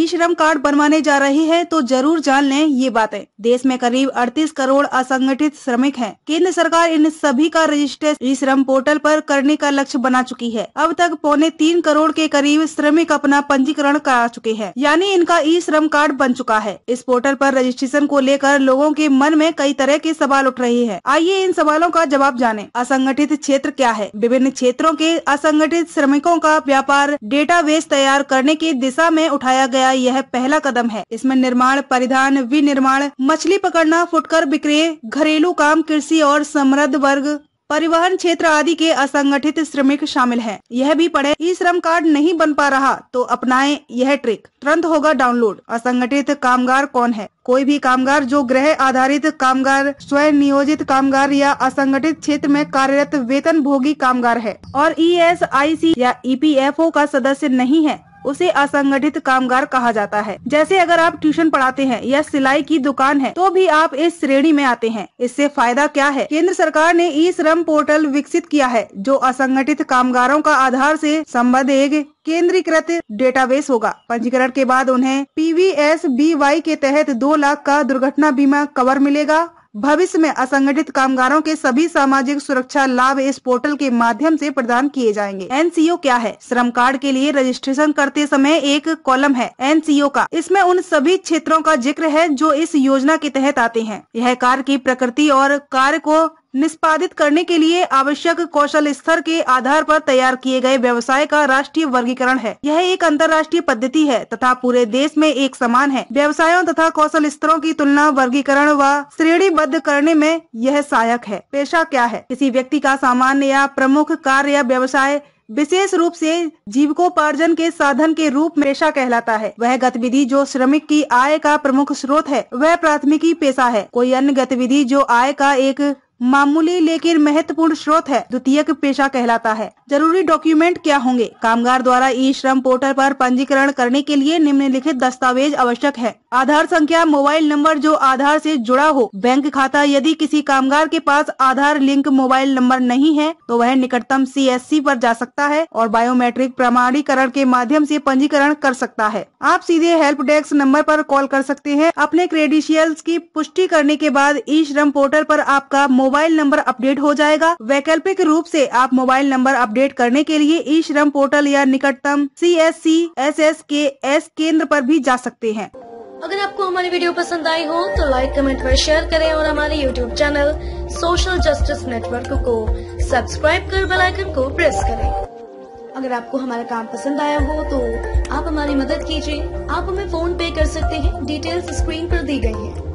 ई श्रम कार्ड बनवाने जा रही है तो जरूर जान लें ये बातें देश में करीब 38 करोड़ असंगठित श्रमिक हैं। केंद्र सरकार इन सभी का रजिस्टर ई श्रम पोर्टल पर करने का लक्ष्य बना चुकी है अब तक पौने तीन करोड़ के करीब श्रमिक अपना पंजीकरण करा चुके हैं यानी इनका ई श्रम कार्ड बन चुका है इस पोर्टल आरोप रजिस्ट्रेशन को लेकर लोगों के मन में कई तरह के सवाल उठ रहे हैं आइए इन सवालों का जवाब जाने असंगठित क्षेत्र क्या है विभिन्न क्षेत्रों के असंगठित श्रमिकों का व्यापार डेटाबेस तैयार करने की दिशा में उठाया गया गया यह पहला कदम है इसमें निर्माण परिधान विनिर्माण मछली पकड़ना फुटकर बिक्रे घरेलू काम कृषि और समृद्ध वर्ग परिवहन क्षेत्र आदि के असंगठित श्रमिक शामिल हैं। यह भी पढ़े ई श्रम कार्ड नहीं बन पा रहा तो अपनाएं यह ट्रिक तुरंत होगा डाउनलोड असंगठित कामगार कौन है कोई भी कामगार जो गृह आधारित कामगार स्वयं नियोजित कामगार या असंगठित क्षेत्र में कार्यरत वेतन भोगी कामगार है और ई या ई का सदस्य नहीं है उसे असंगठित कामगार कहा जाता है जैसे अगर आप ट्यूशन पढ़ाते हैं या सिलाई की दुकान है तो भी आप इस श्रेणी में आते हैं इससे फायदा क्या है केंद्र सरकार ने ई श्रम पोर्टल विकसित किया है जो असंगठित कामगारों का आधार से संबद्ध एक केंद्रीकृत डेटाबेस होगा पंजीकरण के बाद उन्हें P V S B Y के तहत दो लाख का दुर्घटना बीमा कवर मिलेगा भविष्य में असंगठित कामगारों के सभी सामाजिक सुरक्षा लाभ इस पोर्टल के माध्यम से प्रदान किए जाएंगे एनसीओ क्या है श्रम कार्ड के लिए रजिस्ट्रेशन करते समय एक कॉलम है एनसीओ का इसमें उन सभी क्षेत्रों का जिक्र है जो इस योजना के तहत आते हैं यह कार्य की प्रकृति और कार्य को निष्पादित करने के लिए आवश्यक कौशल स्तर के आधार पर तैयार किए गए व्यवसाय का राष्ट्रीय वर्गीकरण है यह एक अंतर्राष्ट्रीय पद्धति है तथा पूरे देश में एक समान है व्यवसायों तथा कौशल स्तरों की तुलना वर्गीकरण व श्रेणीबद्ध करने में यह सहायक है पेशा क्या है किसी व्यक्ति का सामान्य या प्रमुख कार्य या व्यवसाय विशेष रूप से जीविकोपार्जन के साधन के रूप में पेशा कहलाता है वह गतिविधि जो श्रमिक की आय का प्रमुख स्रोत है वह प्राथमिकी पेशा है कोई अन्य गतिविधि जो आय का एक मामूली लेकिन महत्वपूर्ण स्रोत है द्वितीयक पेशा कहलाता है जरूरी डॉक्यूमेंट क्या होंगे कामगार द्वारा ई श्रम पोर्टल पर पंजीकरण करने के लिए निम्नलिखित दस्तावेज आवश्यक है आधार संख्या मोबाइल नंबर जो आधार से जुड़ा हो बैंक खाता यदि किसी कामगार के पास आधार लिंक मोबाइल नंबर नहीं है तो वह निकटतम सी एस सी आरोप जा सकता है और बायोमेट्रिक प्रमाणीकरण के माध्यम ऐसी पंजीकरण कर सकता है आप सीधे हेल्प डेस्क नंबर आरोप कॉल कर सकते हैं अपने क्रेडिशियल की पुष्टि करने के बाद ई श्रम पोर्टल आरोप आपका मोबाइल मोबाइल नंबर अपडेट हो जाएगा वैकल्पिक रूप से आप मोबाइल नंबर अपडेट करने के लिए ई श्रम पोर्टल या निकटतम C S C S S K S केंद्र आरोप भी जा सकते हैं अगर आपको हमारी वीडियो पसंद आई हो तो लाइक कमेंट और शेयर करें और हमारे YouTube channel social justice network को सब्सक्राइब कर बेल आइकन को प्रेस करें अगर आपको हमारा काम पसंद आया हो तो आप हमारी मदद कीजिए आप हमें फोन पे कर सकते हैं डिटेल्स स्क्रीन पर दी गई है